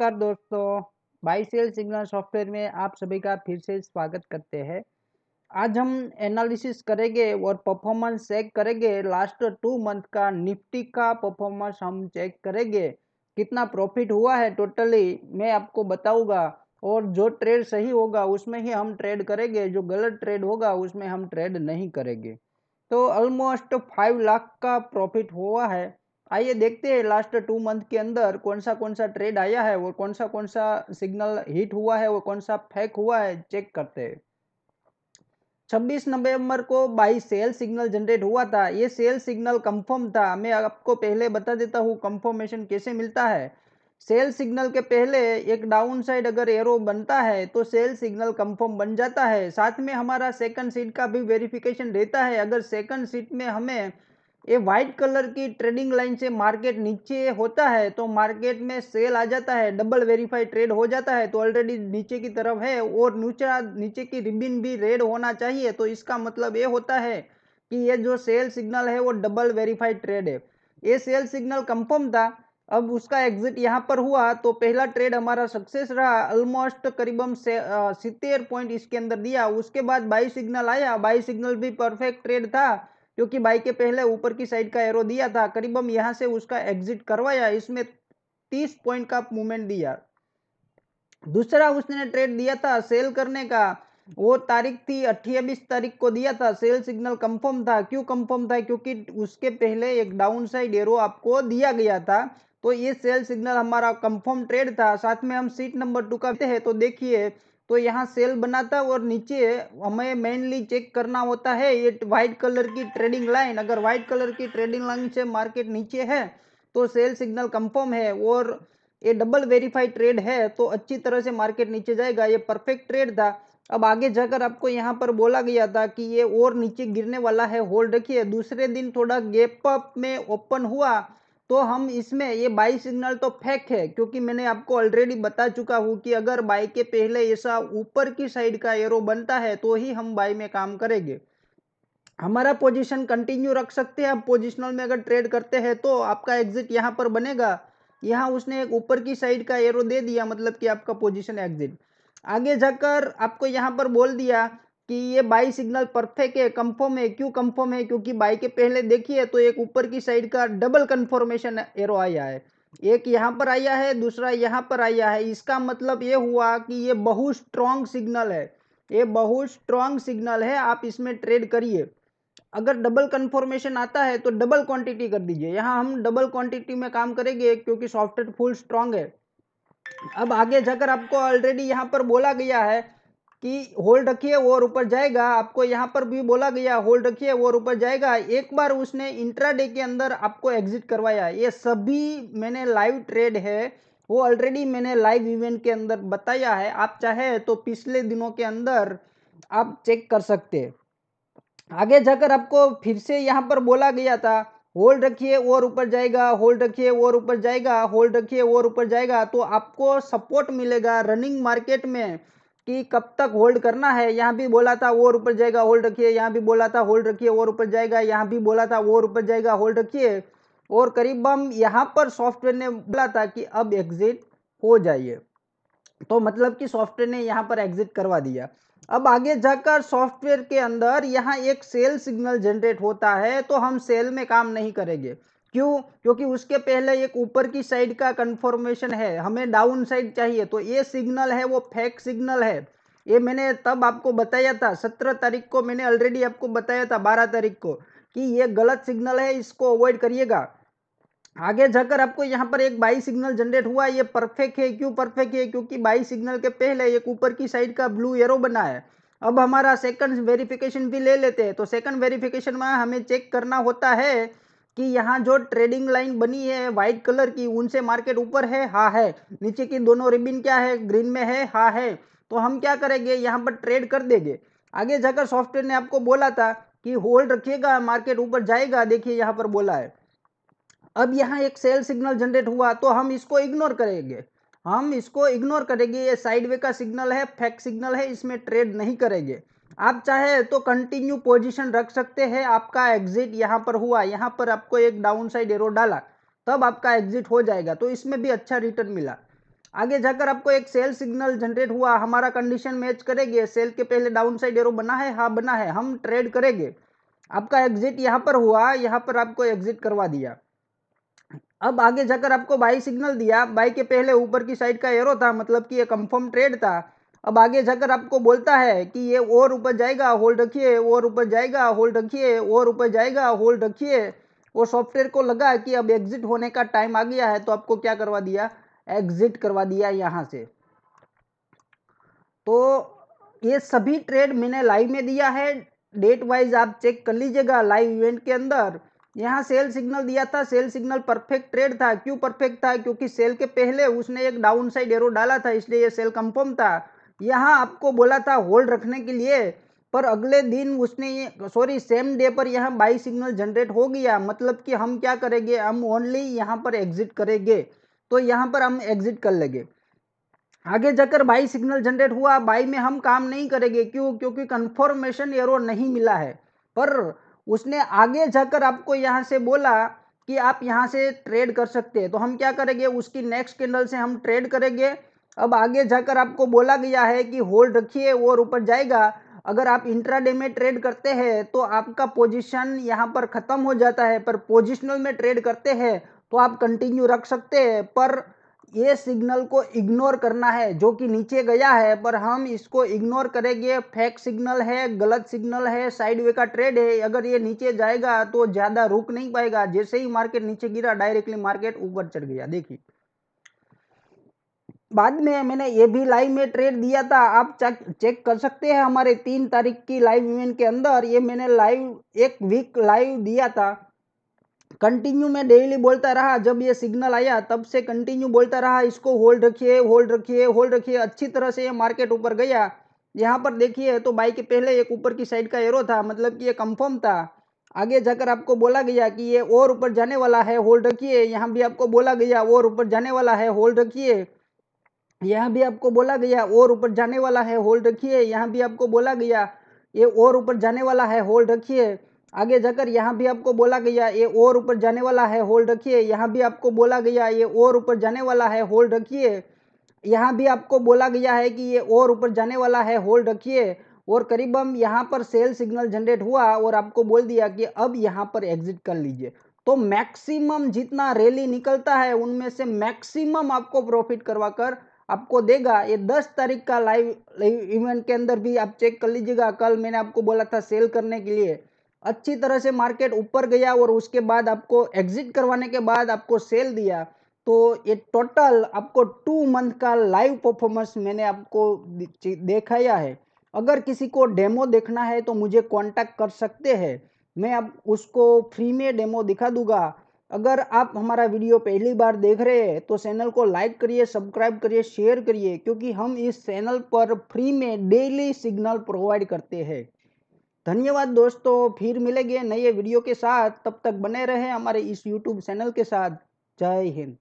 नमस्कार दोस्तों by cell signal software में आप सभी का फिर से स्वागत करते हैं आज हम एनालिसिस करेंगे और परफॉर्मेंस चेक करेंगे लास्ट टू मंथ का निफ्टी का परफॉर्मेंस हम चेक करेंगे कितना प्रॉफिट हुआ है टोटली मैं आपको बताऊंगा और जो ट्रेड सही होगा उसमें ही हम ट्रेड करेंगे जो गलत ट्रेड होगा उसमें हम ट्रेड नहीं करेंगे तो ऑलमोस्ट फाइव लाख का प्रॉफिट हुआ है आइए देखते हैं लास्ट टू मंथ के अंदर कौन सा कौन सा ट्रेड आया है और कौन सा कौन सा सिग्नल हिट हुआ है और कौन सा फेक हुआ है चेक करते हैं 26 नवंबर को बाई सेल सिग्नल जनरेट हुआ था ये सेल सिग्नल कंफर्म था मैं आपको पहले बता देता हूँ कंफर्मेशन कैसे मिलता है सेल सिग्नल के पहले एक डाउन साइड अगर एरो बनता है तो सेल सिग्नल कंफर्म बन जाता है साथ में हमारा सेकंड सीट का भी वेरिफिकेशन रहता है अगर सेकंड सीट में हमें ये व्हाइट कलर की ट्रेडिंग लाइन से मार्केट नीचे होता है तो मार्केट में सेल आ जाता है डबल वेरीफाई ट्रेड हो जाता है तो ऑलरेडी नीचे की तरफ है और नीचा नीचे की रिबिन भी रेड होना चाहिए तो इसका मतलब ये होता है कि ये जो सेल सिग्नल है वो डबल वेरीफाइड ट्रेड है ये सेल सिग्नल कंफर्म था अब उसका एग्जिट यहाँ पर हुआ तो पहला ट्रेड हमारा सक्सेस रहा ऑलमोस्ट करीबन सितर पॉइंट इसके अंदर दिया उसके बाद बाई सिग्नल आया बाई सिग्नल भी परफेक्ट ट्रेड था क्योंकि बाइक के पहले ऊपर की साइड का एरो दिया था करीब हम यहां से उसका एग्जिट करवाया इसमें तीस पॉइंट का मूवमेंट दिया दूसरा उसने ट्रेड दिया था सेल करने का वो तारीख थी अट्ठाईस तारीख को दिया था सेल सिग्नल कंफर्म था क्यों कंफर्म था क्योंकि उसके पहले एक डाउन साइड एरो आपको दिया गया था तो ये सेल सिग्नल हमारा कंफर्म ट्रेड था साथ में हम सीट नंबर टू का हैं तो देखिए तो यहाँ सेल बनाता और नीचे हमें मेनली चेक करना होता है ये व्हाइट कलर की ट्रेडिंग लाइन अगर व्हाइट कलर की ट्रेडिंग लाइन से मार्केट नीचे है तो सेल सिग्नल कंफर्म है और ये डबल वेरीफाइड ट्रेड है तो अच्छी तरह से मार्केट नीचे जाएगा ये परफेक्ट ट्रेड था अब आगे जाकर आपको यहाँ पर बोला गया था कि ये और नीचे गिरने वाला है होल्ड रखिए दूसरे दिन थोड़ा गैप अप में ओपन हुआ तो हम इसमें ये बाई सिग्नल तो फेक है क्योंकि मैंने आपको ऑलरेडी बता चुका हूँ कि अगर बाई के पहले ऐसा ऊपर की साइड का एरो बनता है तो ही हम बाई में काम करेंगे हमारा पोजीशन कंटिन्यू रख सकते हैं आप पोजिशनल में अगर ट्रेड करते हैं तो आपका एग्जिट यहाँ पर बनेगा यहाँ उसने एक ऊपर की साइड का एरो दे दिया मतलब कि आपका पोजिशन एग्जिट आगे जाकर आपको यहाँ पर बोल दिया कि ये बाई सिग्नल परफेक्ट है कंफर्म है क्यों कंफर्म है क्योंकि बाई के पहले देखिए तो एक ऊपर की साइड का डबल कंफर्मेशन एरो आया है एक यहाँ पर आया है दूसरा यहाँ पर आया है इसका मतलब ये हुआ कि ये बहुत स्ट्रांग सिग्नल है ये बहुत स्ट्रांग सिग्नल है आप इसमें ट्रेड करिए अगर डबल कन्फर्मेशन आता है तो डबल क्वांटिटी कर दीजिए यहाँ हम डबल क्वांटिटी में काम करेंगे क्योंकि सॉफ्टवेयर फुल स्ट्रांग है अब आगे जाकर आपको ऑलरेडी यहाँ पर बोला गया है कि होल्ड रखिए और ऊपर जाएगा आपको यहाँ पर भी बोला गया होल्ड रखिए और ऊपर जाएगा एक बार उसने इंट्राडे के अंदर आपको एग्जिट करवाया ये सभी मैंने लाइव ट्रेड है वो ऑलरेडी मैंने लाइव इवेंट के अंदर बताया है आप चाहे तो पिछले दिनों के अंदर आप चेक कर सकते आगे जाकर आपको फिर से यहाँ पर बोला गया था होल्ड रखिए और ऊपर जाएगा होल्ड रखिए और ऊपर जाएगा होल्ड रखिए और ऊपर जाएगा तो आपको सपोर्ट मिलेगा रनिंग मार्केट में कि कब तक होल्ड करना है यहाँ भी बोला था और ऊपर जाएगा होल्ड रखिए यहाँ भी बोला था होल्ड रखिए और ऊपर जाएगा यहाँ भी बोला था और ऊपर जाएगा होल्ड रखिए और करीब हम यहाँ पर सॉफ्टवेयर ने बोला था कि अब एग्जिट हो जाइए तो मतलब कि सॉफ्टवेयर ने यहाँ पर एग्जिट करवा दिया अब आगे जाकर सॉफ्टवेयर के अंदर यहाँ एक सेल सिग्नल जनरेट होता है तो हम सेल में काम नहीं करेंगे क्यों क्योंकि उसके पहले एक ऊपर की साइड का कंफर्मेशन है हमें डाउन साइड चाहिए तो ये सिग्नल है वो फेक सिग्नल है ये मैंने तब आपको बताया था सत्रह तारीख को मैंने ऑलरेडी आपको बताया था बारह तारीख को कि ये गलत सिग्नल है इसको अवॉइड करिएगा आगे जाकर आपको यहाँ पर एक बाई सिग्नल जनरेट हुआ ये परफेक्ट है क्यों परफेक्ट है क्योंकि बाई सिग्नल के पहले एक ऊपर की साइड का ब्लू एरो बना है अब हमारा सेकंड वेरिफिकेशन भी ले लेते हैं तो सेकंड वेरिफिकेशन में हमें चेक करना होता है कि यहाँ जो ट्रेडिंग लाइन बनी है व्हाइट कलर की उनसे मार्केट ऊपर है हाँ है नीचे की दोनों रिबिन क्या है ग्रीन में है हाँ है तो हम क्या करेंगे यहाँ पर ट्रेड कर देंगे आगे जाकर सॉफ्टवेयर ने आपको बोला था कि होल्ड रखिएगा मार्केट ऊपर जाएगा देखिए यहाँ पर बोला है अब यहाँ एक सेल सिग्नल जनरेट हुआ तो हम इसको इग्नोर करेंगे हम इसको इग्नोर करेंगे ये साइड वे का सिग्नल है फैक्स सिग्नल है इसमें ट्रेड नहीं करेंगे आप चाहे तो कंटिन्यू पोजीशन रख सकते हैं आपका एग्जिट यहाँ पर हुआ यहाँ पर आपको एक डाउन साइड एरो डाला तब आपका एग्जिट हो जाएगा तो इसमें भी अच्छा रिटर्न मिला आगे जाकर आपको एक सेल सिग्नल जनरेट हुआ हमारा कंडीशन मैच करेगी सेल के पहले डाउन साइड एरो बना है हाँ बना है हम ट्रेड करेंगे आपका एग्जिट यहाँ पर हुआ यहाँ पर आपको एग्जिट करवा दिया अब आगे जाकर आपको बाई सिग्नल दिया बाई के पहले ऊपर की साइड का एरो था मतलब कि ये कंफर्म ट्रेड था अब आगे जाकर आपको बोलता है कि ये और ऊपर जाएगा होल्ड रखिए और ऊपर जाएगा होल्ड रखिए और ऊपर जाएगा होल्ड रखिए और सॉफ्टवेयर को लगा कि अब एग्जिट होने का टाइम आ गया है तो आपको क्या करवा दिया एग्जिट करवा दिया यहाँ से तो ये सभी ट्रेड मैंने लाइव में दिया है डेट वाइज आप चेक कर लीजिएगा लाइव इवेंट के अंदर यहाँ सेल सिग्नल दिया था सेल सिग्नल परफेक्ट ट्रेड था क्यों परफेक्ट था क्योंकि सेल के पहले उसने एक डाउन साइड एरो डाला था इसलिए ये सेल कंफर्म था यहाँ आपको बोला था होल्ड रखने के लिए पर अगले दिन उसने सॉरी सेम डे पर यह बाई सिग्नल जनरेट हो गया मतलब कि हम क्या करेंगे हम ओनली यहाँ पर एग्जिट करेंगे तो यहाँ पर हम एग्जिट कर लेंगे आगे जाकर बाई सिग्नल जनरेट हुआ बाई में हम काम नहीं करेंगे क्यों क्योंकि कन्फर्मेशन एरो नहीं मिला है पर उसने आगे जाकर आपको यहाँ से बोला कि आप यहाँ से ट्रेड कर सकते हैं तो हम क्या करेंगे उसकी नेक्स्ट कैंडल से हम ट्रेड करेंगे अब आगे जाकर आपको बोला गया है कि होल्ड रखिए और ऊपर जाएगा अगर आप इंट्राडे में ट्रेड करते हैं तो आपका पोजीशन यहाँ पर ख़त्म हो जाता है पर पोजिशनल में ट्रेड करते हैं तो आप कंटिन्यू रख सकते हैं पर ये सिग्नल को इग्नोर करना है जो कि नीचे गया है पर हम इसको इग्नोर करेंगे फेक सिग्नल है गलत सिग्नल है साइड वे का ट्रेड है अगर ये नीचे जाएगा तो ज़्यादा रुक नहीं पाएगा जैसे ही मार्केट नीचे गिरा डायरेक्टली मार्केट ऊपर चढ़ गया देखिए बाद में मैंने ये भी लाइव में ट्रेड दिया था आप चेक चेक कर सकते हैं हमारे तीन तारीख की लाइव इवेंट के अंदर ये मैंने लाइव एक वीक लाइव दिया था कंटिन्यू मैं डेली बोलता रहा जब ये सिग्नल आया तब से कंटिन्यू बोलता रहा इसको होल्ड रखिए होल्ड रखिए होल्ड रखिए अच्छी तरह से ये मार्केट ऊपर गया यहाँ पर देखिए तो बाई के पहले एक ऊपर की साइड का एरो था मतलब कि ये कंफर्म था आगे जाकर आपको बोला गया कि ये और ऊपर जाने वाला है होल्ड रखिए यहाँ भी आपको बोला गया और ऊपर जाने वाला है होल्ड रखिए यहाँ भी आपको बोला गया और ऊपर जाने वाला है होल्ड रखिए यहाँ भी आपको बोला गया ये और ऊपर जाने वाला है होल्ड रखिए आगे जाकर यहाँ भी आपको बोला गया ये और ऊपर जाने वाला है होल्ड रखिए यहाँ भी आपको बोला गया ये और ऊपर जाने वाला है होल्ड रखिए यहाँ भी आपको बोला गया है कि ये और ऊपर जाने वाला है होल्ड रखिए और हम यहाँ पर सेल सिग्नल जनरेट हुआ और आपको बोल दिया कि अब यहाँ पर एग्जिट कर लीजिए तो मैक्सिमम जितना रैली निकलता है उनमें से मैक्सिमम आपको प्रॉफिट करवा कर आपको देगा ये दस तारीख का लाइव इवेंट के अंदर भी आप चेक कर लीजिएगा कल मैंने आपको बोला था सेल करने के लिए अच्छी तरह से मार्केट ऊपर गया और उसके बाद आपको एग्जिट करवाने के बाद आपको सेल दिया तो ये टोटल आपको टू मंथ का लाइव परफॉर्मेंस मैंने आपको देखाया है अगर किसी को डेमो देखना है तो मुझे कांटेक्ट कर सकते हैं मैं आप उसको फ्री में डेमो दिखा दूंगा अगर आप हमारा वीडियो पहली बार देख रहे हैं तो चैनल को लाइक करिए सब्सक्राइब करिए शेयर करिए क्योंकि हम इस चैनल पर फ्री में डेली सिग्नल प्रोवाइड करते हैं धन्यवाद दोस्तों फिर मिलेंगे नए वीडियो के साथ तब तक बने रहें हमारे इस यूट्यूब चैनल के साथ जय हिंद